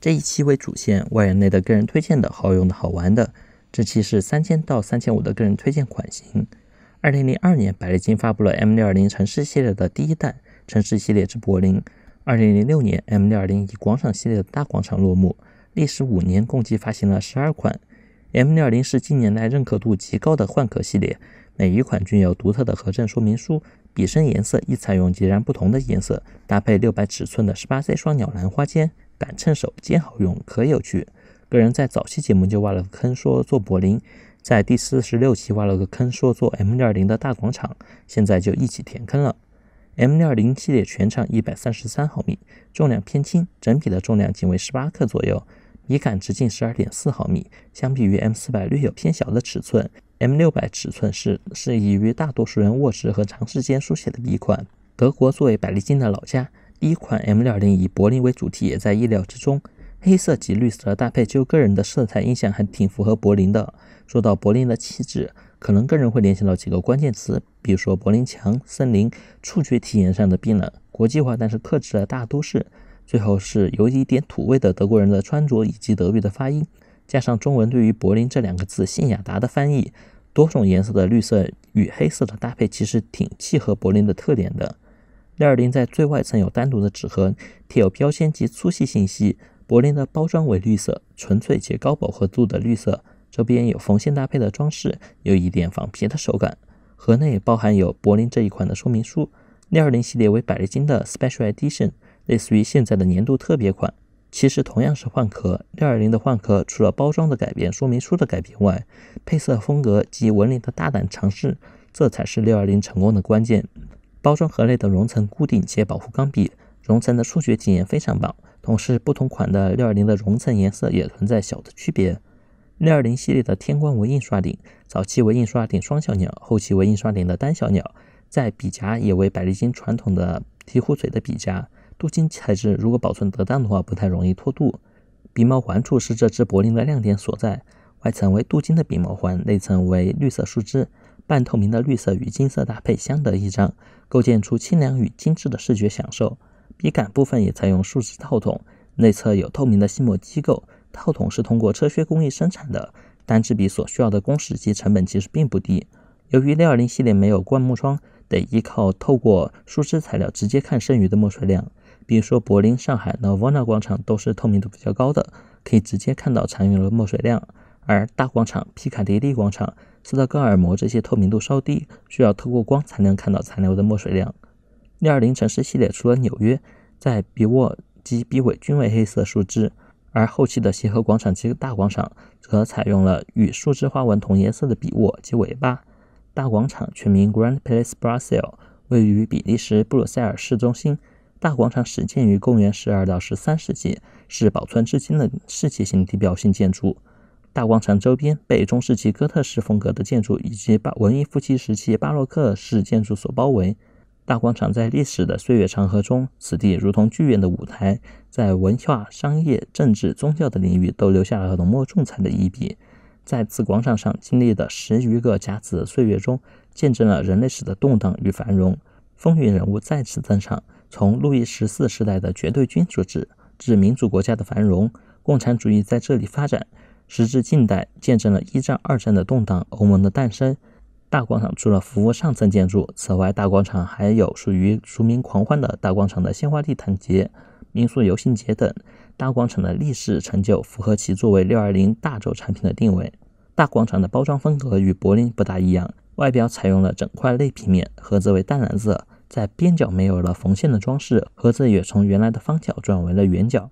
这一期为主线，外人内的个人推荐的好用的好玩的。这期是三千到三千五的个人推荐款型。二零零二年，百丽金发布了 M 六二零城市系列的第一代，城市系列之柏林。二零零六年，M 六二零以广场系列的大广场落幕。历时五年，共计发行了十二款。M 六二零是近年来认可度极高的换壳系列，每一款均有独特的合证说明书。笔身颜色亦采用截然不同的颜色，搭配六百尺寸的十八 C 双鸟兰花尖。杆趁手，兼好用，可有趣。个人在早期节目就挖了个坑，说做柏林，在第四十六期挖了个坑，说做 M620 的大广场，现在就一起填坑了。M620 系列全长一百三十三毫米，重量偏轻，整体的重量仅为十八克左右。笔杆直径十二点四毫米，相比于 M400 略有偏小的尺寸，M600 尺寸是是宜于大多数人握持和长时间书写的笔款。德国作为百利金的老家。第一款 M620 以柏林为主题也在意料之中，黑色及绿色的搭配，就个人的色彩印象还挺符合柏林的。说到柏林的气质，可能个人会联想到几个关键词，比如说柏林墙、森林、触觉体验上的冰冷、国际化但是克制的大都市，最后是有一点土味的德国人的穿着以及德语的发音，加上中文对于柏林这两个字信雅达的翻译，多种颜色的绿色与黑色的搭配其实挺契合柏林的特点的。六二零在最外层有单独的纸盒，贴有标签及粗细信息。柏林的包装为绿色，纯粹且高饱和度的绿色，周边有缝线搭配的装饰，有一点仿皮的手感。盒内包含有柏林这一款的说明书。六二零系列为百利金的 Special Edition，类似于现在的年度特别款。其实同样是换壳，六二零的换壳除了包装的改变、说明书的改变外，配色风格及纹理的大胆尝试，这才是六二零成功的关键。包装盒内的绒层固定且保护钢笔，绒层的触觉体验非常棒。同时，不同款的六二零的绒层颜色也存在小的区别。六二零系列的天官纹印刷顶，早期为印刷顶双小鸟，后期为印刷顶的单小鸟。在笔夹也为百利金传统的提壶嘴的笔夹，镀金材质如果保存得当的话，不太容易脱镀。笔帽环处是这只柏林的亮点所在，外层为镀金的笔帽环，内层为绿色树脂。半透明的绿色与金色搭配相得益彰，构建出清凉与精致的视觉享受。笔杆部分也采用树脂套筒，内侧有透明的吸墨机构。套筒是通过车削工艺生产的。单支笔所需要的工时及成本其实并不低。由于六二零系列没有灌木窗，得依靠透过树脂材料直接看剩余的墨水量。比如说，柏林、上海、n o v o n a 广场都是透明度比较高的，可以直接看到残余的墨水量。而大广场、皮卡迪利广场。斯德哥尔摩这些透明度稍低，需要透过光才能看到残留的墨水量。六二零城市系列除了纽约，在笔握及笔尾均为黑色树脂，而后期的协和广场及大广场则采用了与树脂花纹同颜色的笔握及尾巴。大广场全名 Grand Place Brussel，位于比利时布鲁塞尔市中心。大广场始建于公元十二到十三世纪，是保存至今的世界性地标性建筑。大广场周边被中世纪哥特式风格的建筑以及巴文艺复兴时期巴洛克式建筑所包围。大广场在历史的岁月长河中，此地如同剧院的舞台，在文化、商业、政治、宗教的领域都留下了浓墨重彩的一笔。在此广场上经历的十余个甲子岁月中，见证了人类史的动荡与繁荣，风云人物再次登场。从路易十四时代的绝对君主制至民主国家的繁荣，共产主义在这里发展。时至近代，见证了一战、二战的动荡，欧盟的诞生。大广场除了服务上层建筑，此外，大广场还有属于俗民狂欢的大广场的鲜花地毯节、民俗游行节等。大广场的历史成就符合其作为六二零大轴产品的定位。大广场的包装风格与柏林不大一样，外表采用了整块内皮面盒子为淡蓝色，在边角没有了缝线的装饰，盒子也从原来的方角转为了圆角。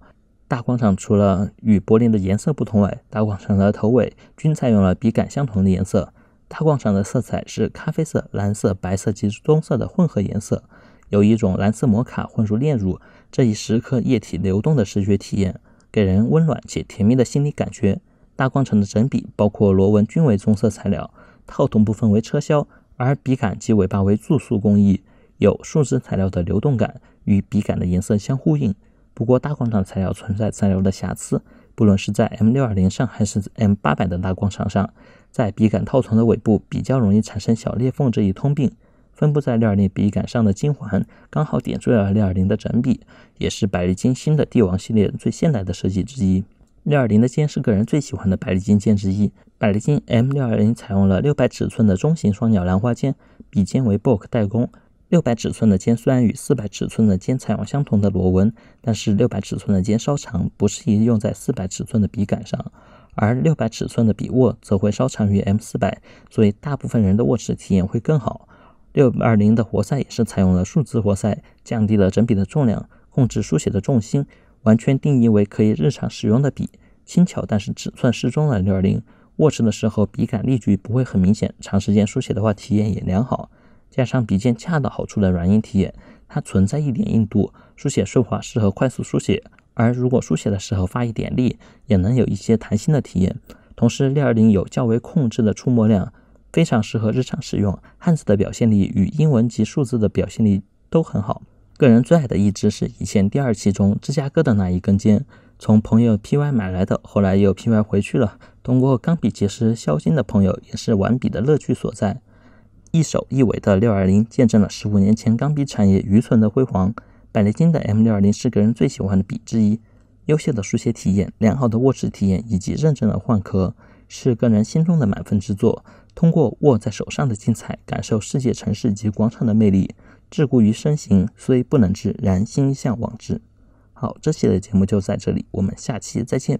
大广场除了与柏林的颜色不同外，大广场的头尾均采用了笔杆相同的颜色。大广场的色彩是咖啡色、蓝色、白色及棕色的混合颜色，有一种蓝色摩卡混入炼乳这一时刻液体流动的视觉体验，给人温暖且甜蜜的心理感觉。大广场的整笔包括螺纹均为棕色材料，套筒部分为车削，而笔杆及尾巴为注塑工艺，有树脂材料的流动感，与笔杆的颜色相呼应。不过大光场材料存在残留的瑕疵，不论是在 M620 上还是 M800 的大光场上，在笔杆套筒的尾部比较容易产生小裂缝这一通病。分布在620笔杆上的金环，刚好点缀了620的整笔，也是百利金新的帝王系列最现代的设计之一。620的尖是个人最喜欢的百利金尖之一。百利金 M620 采用了六百尺寸的中型双鸟兰花尖，笔尖为 b o k 代工。六百尺寸的尖虽然与四百尺寸的尖采用相同的螺纹，但是六百尺寸的尖稍长，不适宜用在四百尺寸的笔杆上。而六百尺寸的笔握则会稍长于 M 四百，所以大部分人的握持体验会更好。六二零的活塞也是采用了数字活塞，降低了整笔的重量，控制书写的重心，完全定义为可以日常使用的笔。轻巧但是尺寸适中的六二零，握持的时候笔杆力矩不会很明显，长时间书写的话体验也良好。加上笔尖恰到好处的软硬体验，它存在一点硬度，书写顺滑，适合快速书写。而如果书写的时候发一点力，也能有一些弹性的体验。同时，六二零有较为控制的触摸量，非常适合日常使用。汉字的表现力与英文及数字的表现力都很好。个人最爱的一支是以前第二期中芝加哥的那一根尖，从朋友 PY 买来的，后来又 PY 回去了。通过钢笔结识削金的朋友，也是玩笔的乐趣所在。一手一尾的六二零见证了十五年前钢笔产业余存的辉煌。百利金的 M 六二零是个人最喜欢的笔之一，优秀的书写体验、良好的握持体验以及认真的换壳，是个人心中的满分之作。通过握在手上的精彩，感受世界城市及广场的魅力。桎梏于身形，虽不能至，然心向往之。好，这期的节目就在这里，我们下期再见。